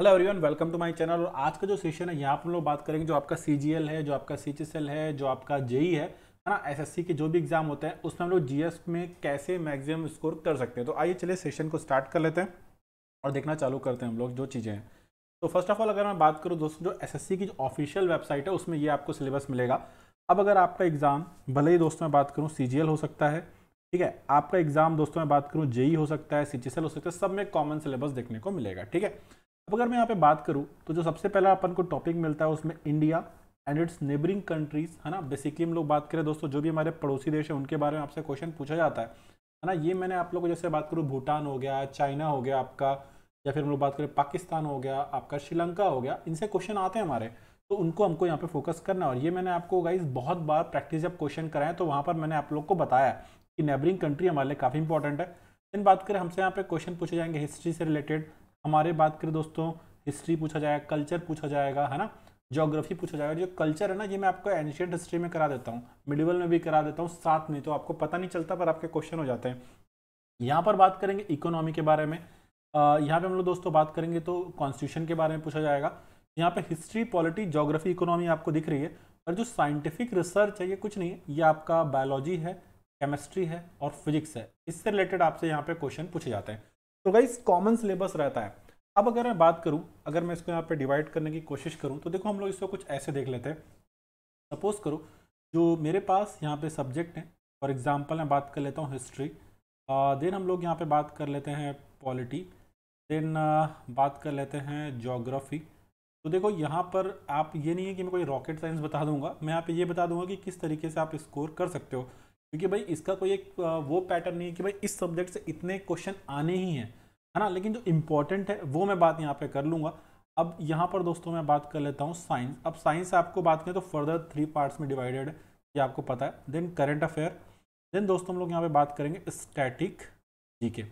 hello everyone welcome to my channel और आज का जो सेशन है यहाँ पर हम लोग बात करेंगे जो आपका सी है जो आपका सी है जो आपका जेई e है है ना एसएससी के जो भी एग्जाम होते हैं उसमें हम लोग जी में कैसे मैक्सिमम स्कोर कर सकते हैं तो आइए चलिए सेशन को स्टार्ट कर लेते हैं और देखना चालू करते हैं हम लोग जो चीज़ें हैं तो फर्स्ट ऑफ ऑल अगर मैं बात करूँ दोस्तों जो एस की जो ऑफिशियल वेबसाइट है उसमें ये आपको सिलेबस मिलेगा अब अगर आपका एग्ज़ाम भले ही दोस्तों मैं बात करूँ सी हो सकता है ठीक है आपका एग्ज़ाम दोस्तों मैं बात करूँ जेई e हो सकता है सी हो सकता है सब में कॉमन सिलेबस देखने को मिलेगा ठीक है अब अगर मैं यहाँ पे बात करूँ तो जो सबसे पहला अपन को टॉपिक मिलता है उसमें India and its neighbouring countries है ना बेसिकली हम लोग बात करें दोस्तों जो भी हमारे पड़ोसी देश है उनके बारे में आपसे क्वेश्चन पूछा जाता है है ना ये मैंने आप लोग को जैसे बात करूँ भूटान हो गया चाइना हो गया आपका या फिर हम लोग बात करें पाकिस्तान हो गया आपका श्रीलंका हो गया इनसे क्वेश्चन आते हैं हमारे तो उनको हमको यहाँ पे फोकस करना और ये मैंने आपको गाइज बहुत बार प्रैक्टिस जब क्वेश्चन कराएं तो वहाँ पर मैंने आप लोग को बताया कि नेबरिंग कंट्री हमारे लिए काफ़ी इंपॉर्टेंट है दिन बात करें हमसे यहाँ पे क्वेश्चन पूछे जाएंगे हिस्ट्री से रिलेटेड हमारे बात करें दोस्तों हिस्ट्री पूछा जाएगा कल्चर पूछा जाएगा है ना जोग्राफी पूछा जाएगा जो कल्चर है ना ये मैं आपको एंशियंट हिस्ट्री में करा देता हूँ मिडिवल में भी करा देता हूँ साथ में तो आपको पता नहीं चलता पर आपके क्वेश्चन हो जाते हैं यहाँ पर बात करेंगे इकोनॉमी के बारे में यहाँ पे हम लोग दोस्तों बात करेंगे तो कॉन्स्टिट्यूशन के बारे में पूछा जाएगा यहाँ पे हिस्ट्री पॉलिटी जोग्राफी इकोनॉमी आपको दिख रही है और जो साइंटिफिक रिसर्च है ये कुछ नहीं है ये आपका बायोलॉजी है केमिस्ट्री है और फिजिक्स है इससे रिलेटेड आपसे यहाँ पे क्वेश्चन पूछे जाते हैं तो गाइस कॉमन सिलेबस रहता है अब अगर मैं बात करूँ अगर मैं इसको यहाँ पे डिवाइड करने की कोशिश करूँ तो देखो हम लोग इसको कुछ ऐसे देख लेते हैं सपोज करो जो मेरे पास यहाँ पे सब्जेक्ट हैं फॉर एग्जाम्पल मैं बात कर लेता हूँ हिस्ट्री देन हम लोग यहाँ पे बात कर लेते हैं पॉलिटी देन बात कर लेते हैं जोग्राफी तो देखो यहाँ पर आप ये नहीं है कि मैं कोई रॉकेट साइंस बता दूंगा मैं यहाँ पे ये बता दूंगा कि किस तरीके से आप स्कोर कर सकते हो क्योंकि भाई इसका कोई एक वो पैटर्न नहीं है कि भाई इस सब्जेक्ट से इतने क्वेश्चन आने ही हैं है ना लेकिन जो इम्पोर्टेंट है वो मैं बात यहाँ पे कर लूँगा अब यहाँ पर दोस्तों मैं बात कर लेता हूँ साइंस अब साइंस आपको बात करें तो फर्दर थ्री पार्ट्स में डिवाइडेड है ये आपको पता है देन करेंट अफेयर देन दोस्तों हम लोग यहाँ पर बात करेंगे स्टैटिक जीके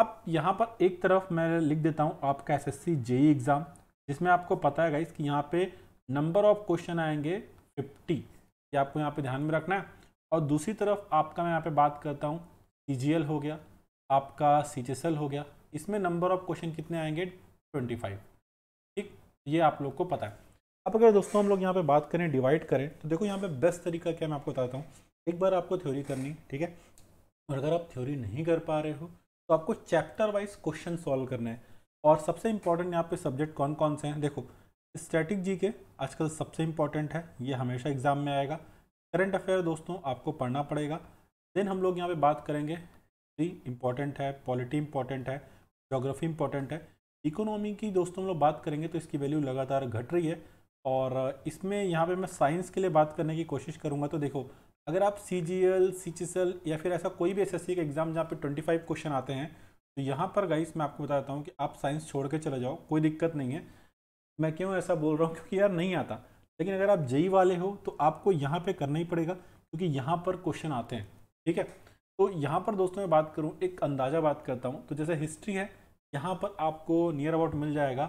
अब यहाँ पर एक तरफ मैं लिख देता हूँ आपका एस एस एग्ज़ाम जिसमें आपको पता है गाइस कि यहाँ पर नंबर ऑफ क्वेश्चन आएंगे फिफ्टी ये आपको यहाँ पर ध्यान में रखना है और दूसरी तरफ आपका मैं यहाँ पे बात करता हूँ सी हो गया आपका सी हो गया इसमें नंबर ऑफ क्वेश्चन कितने आएंगे ट्वेंटी फाइव ठीक ये आप लोग को पता है अब अगर दोस्तों हम लोग यहाँ पे बात करें डिवाइड करें तो देखो यहाँ पे बेस्ट तरीका क्या मैं आपको बताता हूँ एक बार आपको थ्योरी करनी ठीक है और अगर आप थ्योरी नहीं कर पा रहे हो तो आपको चैप्टर वाइज क्वेश्चन सॉल्व करना है और सबसे इम्पॉर्टेंट यहाँ पे सब्जेक्ट कौन कौन से हैं देखो स्टैटिक जी के आजकल सबसे इम्पॉर्टेंट है ये हमेशा एग्जाम में आएगा करंट अफेयर दोस्तों आपको पढ़ना पड़ेगा देन हम लोग यहाँ पे बात करेंगे हिस्ट्री इंपॉर्टेंट है पॉलिटी इंपॉर्टेंट है जोग्राफी इंपॉर्टेंट है इकोनॉमी की दोस्तों हम लोग बात करेंगे तो इसकी वैल्यू लगातार घट रही है और इसमें यहाँ पे मैं साइंस के लिए बात करने की कोशिश करूँगा तो देखो अगर आप C G L C S L या फिर ऐसा कोई भी एस एस सी का एग्ज़ाम जहाँ पर ट्वेंटी फाइव क्वेश्चन आते हैं तो यहाँ पर गाइस मैं आपको बताता हूँ कि आप साइंस छोड़ के चले जाओ कोई दिक्कत नहीं है मैं क्यों ऐसा बोल रहा हूँ क्योंकि यार नहीं आता लेकिन अगर आप जई वाले हो तो आपको यहाँ पे करना ही पड़ेगा क्योंकि यहाँ पर क्वेश्चन आते हैं ठीक है तो यहाँ पर दोस्तों मैं बात करूँ एक अंदाज़ा बात करता हूँ तो जैसे हिस्ट्री है यहाँ पर आपको नियर अबाउट मिल जाएगा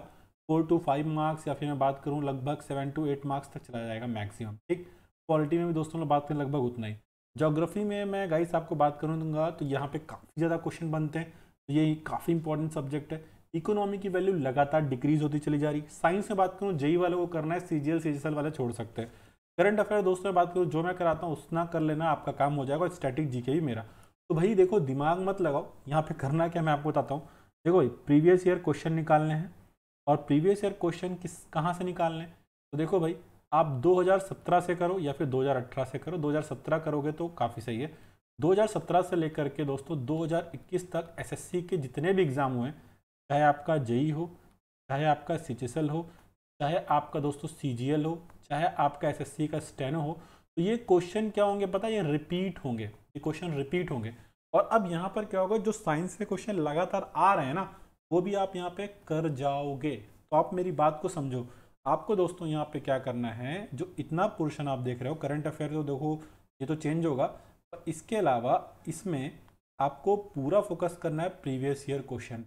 फोर टू फाइव मार्क्स या फिर मैं बात करूँ लगभग सेवन टू एट मार्क्स तक चला जाएगा मैक्सिमम ठीक पॉलिटी में भी दोस्तों में बात करें लगभग उतना ही जोग्राफी में मैं गाइस आपको बात करूँगा तो यहाँ पर काफ़ी ज़्यादा क्वेश्चन बनते हैं तो ये काफ़ी इंपॉर्टेंट सब्जेक्ट है इकोनॉमी की वैल्यू लगातार डिक्रीज होती चली जा रही है साइंस में बात करूँ जेई वालों को करना है सीजीएल सीजीएसएल वाले छोड़ सकते हैं करंट अफेयर दोस्तों में बात करूँ जो मैं कराता हूँ उतना कर लेना आपका काम हो जाएगा स्टैटिक जीके भी मेरा तो भाई देखो दिमाग मत लगाओ यहाँ पे करना क्या मैं आपको बताता हूँ देखो प्रीवियस ईयर क्वेश्चन निकालने हैं और प्रीवियस ईयर क्वेश्चन किस कहाँ से निकालने तो देखो भाई आप 2017 से करो या फिर 2018 से करो 2017 करोगे तो काफ़ी सही है 2017 से लेकर के दोस्तों 2021 तक एसएससी के जितने भी एग्ज़ाम हुए हैं चाहे आपका जेई हो चाहे आपका सी हो चाहे आपका दोस्तों सी हो चाहे आपका एस का स्टेनो हो तो ये क्वेश्चन क्या होंगे पता ये रिपीट होंगे ये क्वेश्चन रिपीट होंगे और अब यहाँ पर क्या होगा जो साइंस के क्वेश्चन लगातार आ रहे हैं ना वो भी आप यहाँ पे कर जाओगे तो आप मेरी बात को समझो आपको दोस्तों यहाँ पे क्या करना है जो इतना पोर्शन आप देख रहे हो करंट अफेयर तो देखो ये तो चेंज होगा पर इसके अलावा इसमें आपको पूरा फोकस करना है प्रीवियस ईयर क्वेश्चन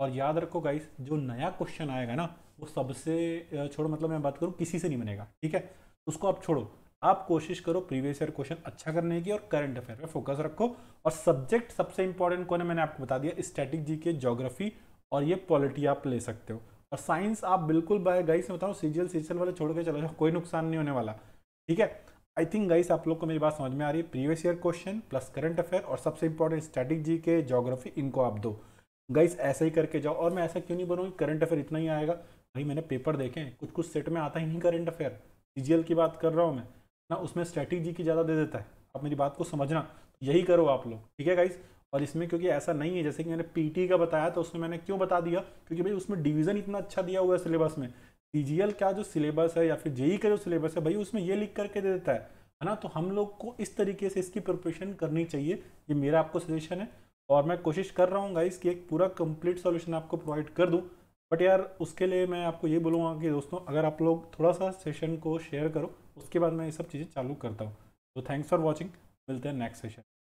और याद रखो गाइस जो नया क्वेश्चन आएगा ना वो सबसे छोड़ो मतलब मैं बात करूँ किसी से नहीं बनेगा ठीक है उसको आप छोड़ो आप कोशिश करो प्रीवियस ईयर क्वेश्चन अच्छा करने की और करंट अफेयर पे फोकस रखो और सब्जेक्ट सबसे इंपॉर्टेंट कौन है मैंने आपको बता दिया स्टैटिक जी के जोग्राफी और ये पॉलिटी आप ले सकते हो और साइंस आप बिल्कुल बाय गाइस मैं बताऊँ सीजियल सीजीएल वाले छोड़ के चले जाओ कोई नुकसान नहीं होने वाला ठीक है आई थिंक गाइस आप लोग को मेरी बात समझ में आ रही है previous year question plus current affair और सबसे इंपॉर्टेंट स्टैटिक जी के जोग्राफी इनको आप दो गाइस ऐसे ही करके जाओ और मैं ऐसा क्यों नहीं बनूँ करंट अफेयर इतना ही आएगा भाई मैंने पेपर देखे हैं कुछ कुछ सेट में आता ही नहीं करंट अफेयर सी की बात कर रहा हूँ मैं ना उसमें स्ट्रैटेजी की ज़्यादा दे देता है आप मेरी बात को समझना तो यही करो आप लोग ठीक है गाइस और इसमें क्योंकि ऐसा नहीं है जैसे कि मैंने पीटी का बताया तो उसमें मैंने क्यों बता दिया क्योंकि भाई उसमें डिवीज़न इतना अच्छा दिया हुआ है सिलेबस में सी का जो सिलेबस है या फिर जेई e का जो सिलेबस है भाई उसमें ये लिख करके दे देता है है ना तो हम लोग को इस तरीके से इसकी प्रिपरेशन करनी चाहिए ये मेरा आपको सजेशन है और मैं कोशिश कर रहा हूँ गाइस कि एक पूरा कंप्लीट सॉल्यूशन आपको प्रोवाइड कर दूँ बट यार उसके लिए मैं आपको ये बोलूँगा कि दोस्तों अगर आप लोग थोड़ा सा सेशन को शेयर करो उसके बाद मैं ये सब चीज़ें चालू करता हूँ तो थैंक्स फॉर वॉचिंग मिलते हैं नेक्स्ट सेशन